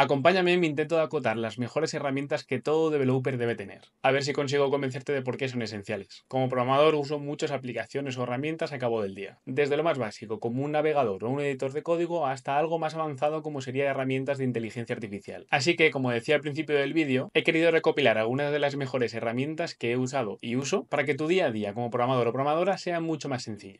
Acompáñame en mi intento de acotar las mejores herramientas que todo developer debe tener. A ver si consigo convencerte de por qué son esenciales. Como programador uso muchas aplicaciones o herramientas a cabo del día. Desde lo más básico, como un navegador o un editor de código, hasta algo más avanzado como sería herramientas de inteligencia artificial. Así que, como decía al principio del vídeo, he querido recopilar algunas de las mejores herramientas que he usado y uso para que tu día a día como programador o programadora sea mucho más sencillo.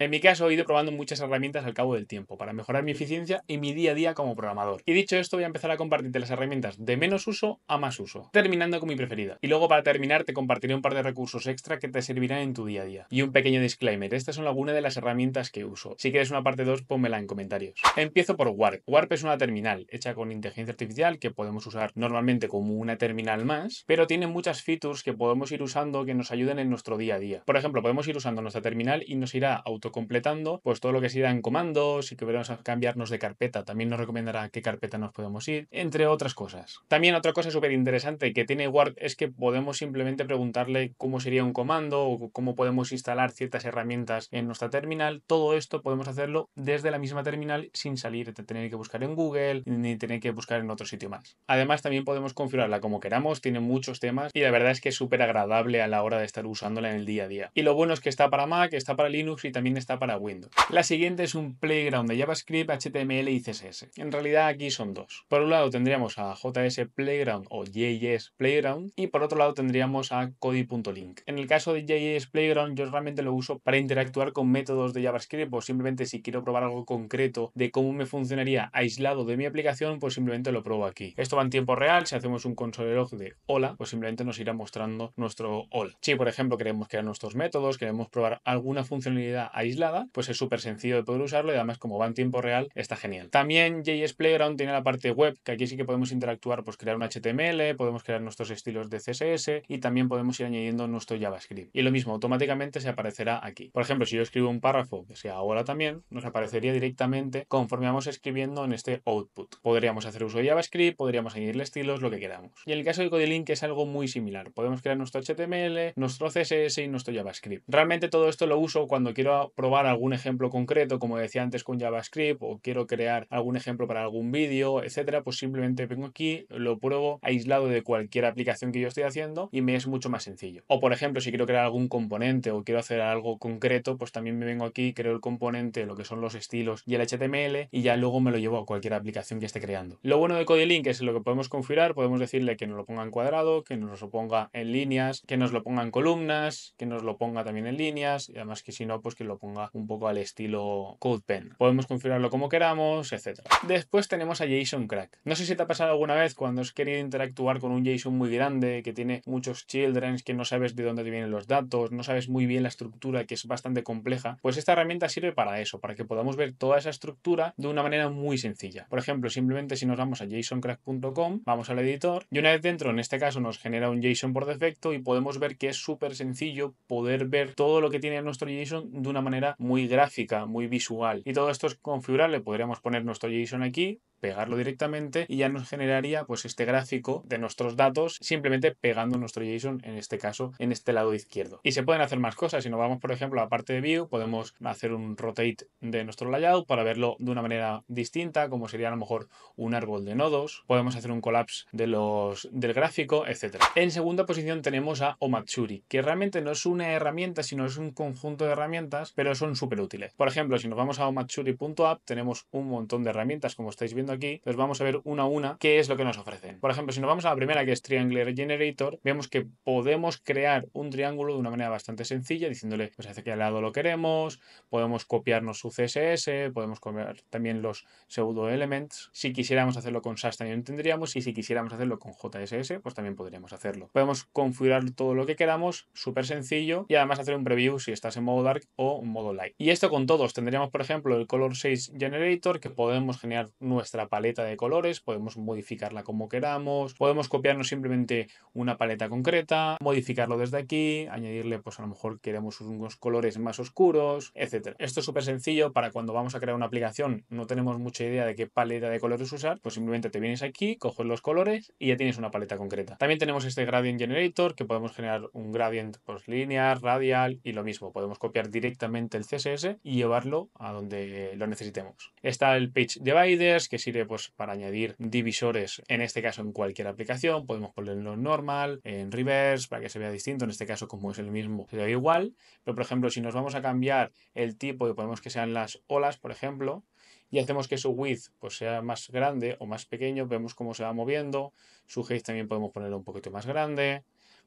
En mi caso, he ido probando muchas herramientas al cabo del tiempo para mejorar mi eficiencia y mi día a día como programador. Y dicho esto, voy a empezar a compartirte las herramientas de menos uso a más uso, terminando con mi preferida. Y luego, para terminar, te compartiré un par de recursos extra que te servirán en tu día a día. Y un pequeño disclaimer: estas son algunas de las herramientas que uso. Si quieres una parte 2, pónmela en comentarios. Empiezo por Warp. Warp es una terminal hecha con inteligencia artificial que podemos usar normalmente como una terminal más, pero tiene muchas features que podemos ir usando que nos ayuden en nuestro día a día. Por ejemplo, podemos ir usando nuestra terminal y nos irá auto completando, pues todo lo que se irá en comandos y que veremos a cambiarnos de carpeta. También nos recomendará qué carpeta nos podemos ir, entre otras cosas. También otra cosa súper interesante que tiene guard es que podemos simplemente preguntarle cómo sería un comando o cómo podemos instalar ciertas herramientas en nuestra terminal. Todo esto podemos hacerlo desde la misma terminal sin salir de tener que buscar en Google ni tener que buscar en otro sitio más. Además también podemos configurarla como queramos, tiene muchos temas y la verdad es que es súper agradable a la hora de estar usándola en el día a día. Y lo bueno es que está para Mac, está para Linux y también está para Windows. La siguiente es un playground de JavaScript, HTML y CSS. En realidad aquí son dos. Por un lado tendríamos a JS Playground o JS Playground y por otro lado tendríamos a Cody.link. En el caso de JS Playground yo realmente lo uso para interactuar con métodos de JavaScript o pues simplemente si quiero probar algo concreto de cómo me funcionaría aislado de mi aplicación, pues simplemente lo probo aquí. Esto va en tiempo real, si hacemos un console log de hola, pues simplemente nos irá mostrando nuestro hola. Si por ejemplo queremos crear nuestros métodos, queremos probar alguna funcionalidad ahí pues es súper sencillo de poder usarlo y además como va en tiempo real está genial. También JS Playground tiene la parte web, que aquí sí que podemos interactuar, pues crear un HTML, podemos crear nuestros estilos de CSS y también podemos ir añadiendo nuestro JavaScript. Y lo mismo, automáticamente se aparecerá aquí. Por ejemplo, si yo escribo un párrafo, que sea ahora también, nos aparecería directamente conforme vamos escribiendo en este output. Podríamos hacer uso de JavaScript, podríamos añadirle estilos, lo que queramos. Y en el caso de CodeLink es algo muy similar. Podemos crear nuestro HTML, nuestro CSS y nuestro JavaScript. Realmente todo esto lo uso cuando quiero probar algún ejemplo concreto, como decía antes con JavaScript, o quiero crear algún ejemplo para algún vídeo, etcétera, pues simplemente vengo aquí, lo pruebo aislado de cualquier aplicación que yo estoy haciendo y me es mucho más sencillo. O por ejemplo, si quiero crear algún componente o quiero hacer algo concreto, pues también me vengo aquí, creo el componente, lo que son los estilos y el HTML y ya luego me lo llevo a cualquier aplicación que esté creando. Lo bueno de CodeLink es lo que podemos configurar, podemos decirle que nos lo ponga en cuadrado, que nos lo ponga en líneas, que nos lo ponga en columnas, que nos lo ponga también en líneas y además que si no, pues que lo ponga un poco al estilo CodePen. Podemos configurarlo como queramos, etcétera Después tenemos a JSON Crack. No sé si te ha pasado alguna vez cuando has querido interactuar con un JSON muy grande, que tiene muchos children, que no sabes de dónde te vienen los datos, no sabes muy bien la estructura, que es bastante compleja. Pues esta herramienta sirve para eso, para que podamos ver toda esa estructura de una manera muy sencilla. Por ejemplo, simplemente si nos vamos a jsoncrack.com vamos al editor y una vez dentro, en este caso nos genera un JSON por defecto y podemos ver que es súper sencillo poder ver todo lo que tiene nuestro JSON de una manera manera muy gráfica, muy visual. Y todo esto es configurable. Podríamos poner nuestro JSON aquí, pegarlo directamente y ya nos generaría pues este gráfico de nuestros datos simplemente pegando nuestro JSON en este caso en este lado izquierdo. Y se pueden hacer más cosas. Si nos vamos por ejemplo a la parte de view podemos hacer un rotate de nuestro layout para verlo de una manera distinta como sería a lo mejor un árbol de nodos. Podemos hacer un collapse de los, del gráfico, etcétera. En segunda posición tenemos a Omatsuri que realmente no es una herramienta sino es un conjunto de herramientas pero son súper útiles. Por ejemplo si nos vamos a omatsuri.app tenemos un montón de herramientas como estáis viendo aquí, pues vamos a ver una a una qué es lo que nos ofrecen. Por ejemplo, si nos vamos a la primera que es Triangular Generator, vemos que podemos crear un triángulo de una manera bastante sencilla, diciéndole pues que al lado lo queremos, podemos copiarnos su CSS, podemos copiar también los pseudo elements. Si quisiéramos hacerlo con SAS también tendríamos y si quisiéramos hacerlo con JSS, pues también podríamos hacerlo. Podemos configurar todo lo que queramos, súper sencillo y además hacer un preview si estás en modo dark o en modo light. Y esto con todos, tendríamos por ejemplo el color 6 generator que podemos generar nuestra paleta de colores, podemos modificarla como queramos, podemos copiarnos simplemente una paleta concreta, modificarlo desde aquí, añadirle pues a lo mejor queremos unos colores más oscuros, etcétera Esto es súper sencillo para cuando vamos a crear una aplicación, no tenemos mucha idea de qué paleta de colores usar, pues simplemente te vienes aquí, coges los colores y ya tienes una paleta concreta. También tenemos este gradient generator que podemos generar un gradient pues lineal, radial y lo mismo, podemos copiar directamente el CSS y llevarlo a donde lo necesitemos. Está el page dividers que si pues para añadir divisores, en este caso en cualquier aplicación, podemos ponerlo normal, en reverse, para que se vea distinto, en este caso como es el mismo, se ve igual, pero por ejemplo si nos vamos a cambiar el tipo y ponemos que sean las olas, por ejemplo, y hacemos que su width pues, sea más grande o más pequeño, vemos cómo se va moviendo, su height también podemos ponerlo un poquito más grande,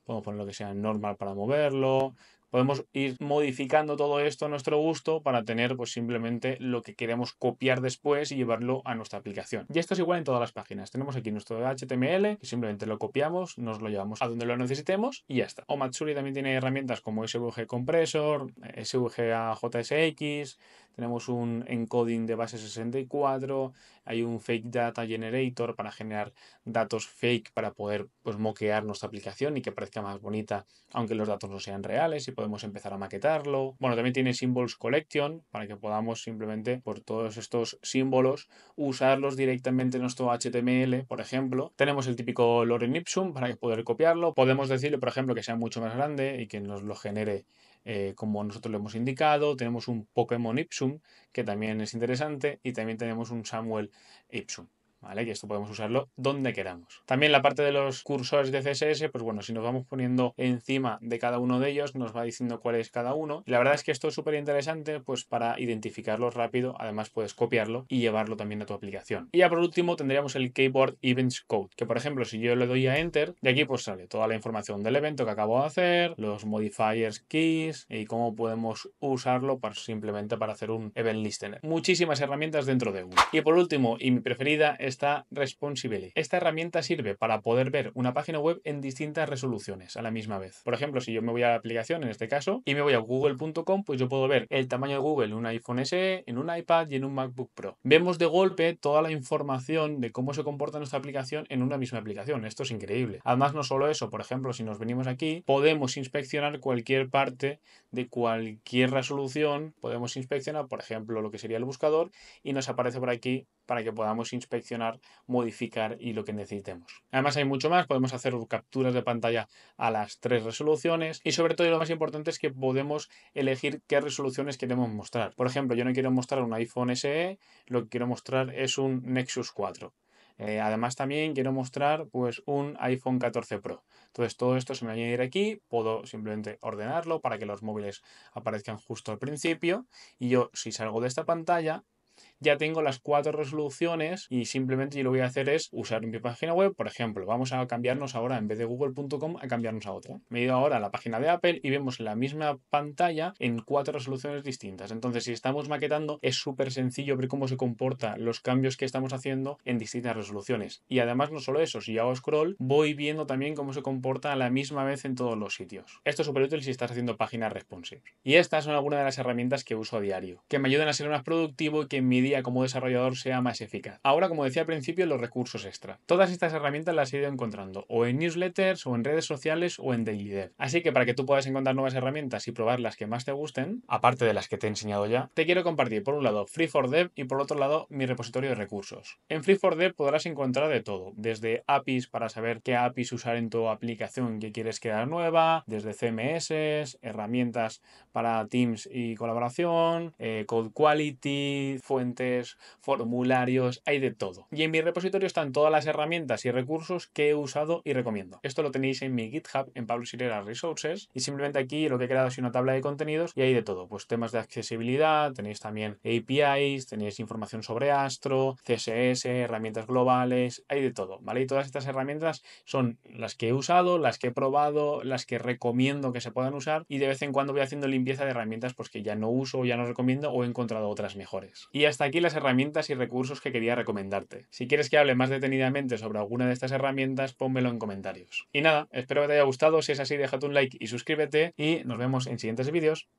podemos poner lo que sea normal para moverlo, podemos ir modificando todo esto a nuestro gusto para tener pues simplemente lo que queremos copiar después y llevarlo a nuestra aplicación. Y esto es igual en todas las páginas. Tenemos aquí nuestro HTML, que simplemente lo copiamos, nos lo llevamos a donde lo necesitemos y ya está. O Matsuri también tiene herramientas como SVG Compressor, SVG JSX, tenemos un encoding de base 64, hay un fake data generator para generar datos fake para poder pues, moquear nuestra aplicación y que parezca más bonita, aunque los datos no sean reales y podemos empezar a maquetarlo. Bueno, también tiene Symbols Collection para que podamos simplemente por todos estos símbolos usarlos directamente en nuestro HTML, por ejemplo. Tenemos el típico lorem Ipsum para poder copiarlo. Podemos decirle, por ejemplo, que sea mucho más grande y que nos lo genere eh, como nosotros lo hemos indicado, tenemos un Pokémon Ipsum, que también es interesante, y también tenemos un Samuel Ipsum. ¿vale? Que esto podemos usarlo donde queramos. También la parte de los cursores de CSS, pues bueno, si nos vamos poniendo encima de cada uno de ellos, nos va diciendo cuál es cada uno. la verdad es que esto es súper interesante, pues para identificarlo rápido, además puedes copiarlo y llevarlo también a tu aplicación. Y ya por último tendríamos el Keyboard Events Code, que por ejemplo, si yo le doy a Enter, de aquí pues sale toda la información del evento que acabo de hacer, los modifiers keys y cómo podemos usarlo para, simplemente para hacer un event listener. Muchísimas herramientas dentro de uno. Y por último, y mi preferida es Responsibility. Esta herramienta sirve para poder ver una página web en distintas resoluciones a la misma vez. Por ejemplo, si yo me voy a la aplicación en este caso y me voy a google.com, pues yo puedo ver el tamaño de Google en un iPhone SE, en un iPad y en un MacBook Pro. Vemos de golpe toda la información de cómo se comporta nuestra aplicación en una misma aplicación. Esto es increíble. Además, no solo eso, por ejemplo, si nos venimos aquí, podemos inspeccionar cualquier parte de cualquier resolución, podemos inspeccionar, por ejemplo, lo que sería el buscador y nos aparece por aquí para que podamos inspeccionar, modificar y lo que necesitemos. Además hay mucho más, podemos hacer capturas de pantalla a las tres resoluciones y sobre todo lo más importante es que podemos elegir qué resoluciones queremos mostrar. Por ejemplo, yo no quiero mostrar un iPhone SE, lo que quiero mostrar es un Nexus 4. Eh, además también quiero mostrar pues un iPhone 14 Pro. Entonces todo esto se me va a añadir aquí, puedo simplemente ordenarlo para que los móviles aparezcan justo al principio y yo si salgo de esta pantalla ya tengo las cuatro resoluciones y simplemente yo lo voy a hacer es usar mi página web, por ejemplo, vamos a cambiarnos ahora en vez de google.com a cambiarnos a otra. Me he ido ahora a la página de Apple y vemos la misma pantalla en cuatro resoluciones distintas. Entonces, si estamos maquetando, es súper sencillo ver cómo se comporta los cambios que estamos haciendo en distintas resoluciones. Y además, no solo eso, si hago scroll, voy viendo también cómo se comporta a la misma vez en todos los sitios. Esto es súper útil si estás haciendo páginas responsive. Y estas son algunas de las herramientas que uso a diario, que me ayudan a ser más productivo y que mi día como desarrollador sea más eficaz. Ahora, como decía al principio, los recursos extra. Todas estas herramientas las he ido encontrando o en newsletters o en redes sociales o en Dev. Así que para que tú puedas encontrar nuevas herramientas y probar las que más te gusten, aparte de las que te he enseñado ya, te quiero compartir por un lado free for dev y por otro lado mi repositorio de recursos. En free for dev podrás encontrar de todo, desde APIs para saber qué APIs usar en tu aplicación que quieres crear nueva, desde CMS, herramientas para Teams y colaboración, eh, Code Quality, fuentes, formularios, hay de todo. Y en mi repositorio están todas las herramientas y recursos que he usado y recomiendo. Esto lo tenéis en mi GitHub, en Pablo Silera Resources, y simplemente aquí lo que he creado es una tabla de contenidos y hay de todo. Pues temas de accesibilidad, tenéis también APIs, tenéis información sobre Astro, CSS, herramientas globales, hay de todo, ¿vale? Y todas estas herramientas son las que he usado, las que he probado, las que recomiendo que se puedan usar y de vez en cuando voy haciendo limpieza de herramientas porque que ya no uso, ya no recomiendo o he encontrado otras mejores. Y hasta aquí las herramientas y recursos que quería recomendarte. Si quieres que hable más detenidamente sobre alguna de estas herramientas, pónmelo en comentarios. Y nada, espero que te haya gustado. Si es así, déjate un like y suscríbete. Y nos vemos en siguientes vídeos.